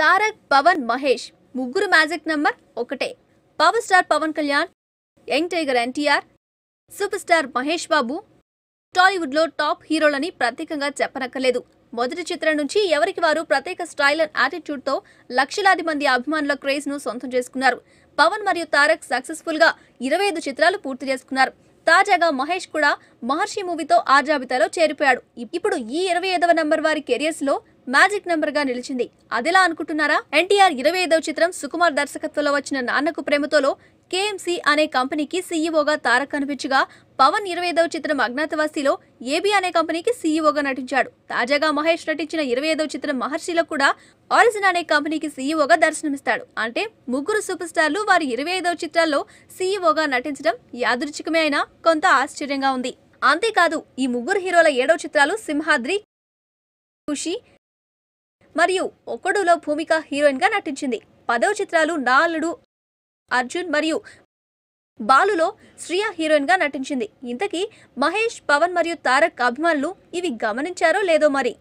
తారక్ పవన్ మహేష్ ముగ్గురు magic number ఒకటే power star Pavan Kalyan young tiger NTR super star Mahesh Babu టాలీవుడ్లో టాప్ హీరోలని ప్రత్యేకంగా చెప్పనక్కర్లేదు మొదటి చిత్రం నుంచి ఎవరికి వారు ప్రత్యేక స్టైల్ అండ్ యాటిట్యూడ్తో లక్షలాది మంది అభిమానుల క్రేజ్ను సొంతం చేసుకున్నారు పవన్ మరియు తారక్ సక్సెస్ఫుల్గా ఇరవై ఐదు చిత్రాలు పూర్తి చేసుకున్నారు తాజాగా మహేష్ కూడా మహర్షి మూవీతో ఆ జాబితాలో చేరిపోయాడు ఇప్పుడు ఈ ఇరవై ఐదవ నంబర్ వారి కెరియర్స్ లో మ్యాజిక్ నెంబర్ గా నిలిచింది అదిలా అనుకుంటున్నారా ఎన్టీఆర్ ఇరవై ఐదవ చిత్రం సుకుమార్ దర్శకత్వంలో వచ్చిన నాన్నకు ప్రేమతోలో కేఎంసీ అనే కంపెనీకి సీఈఓగా తారక్ కనిపించగా పవన్ ఇరవై ఐదవ చిత్రం అజ్ఞాతవాసిలో ఏబీ అనే కంపెనీకి సీఈఓగా నటించాడు తాజాగా మహేష్ నటించిన ఇరవై ఐదవ చిత్రం మహర్షిలో కూడా ఆరిజిన్ అనే కంపెనీకి సీఈఓగా దర్శనమిస్తాడు అంటే ముగ్గురు సూపర్ స్టార్లు వారి ఇరవై ఐదవ చిత్రాల్లో సీఈఓగా నటించడం యాదృచ్ఛికమే అయినా కొంత ఆశ్చర్యంగా ఉంది అంతేకాదు ఈ ముగ్గురు హీరోల ఏడవ చిత్రాలు సింహాద్రి ఖుషి మరియు ఒక్కడులో భూమిక హీరోయిన్ గా నటించింది పదవ చిత్రాలు నాలుడు అర్జున్ మరియు బాలులో శ్రియా హీరోయిన్గా నటించింది ఇంతకీ మహేష్ పవన్ మరియు తారక్ అభిమానులు ఇవి గమనించారో లేదో మరి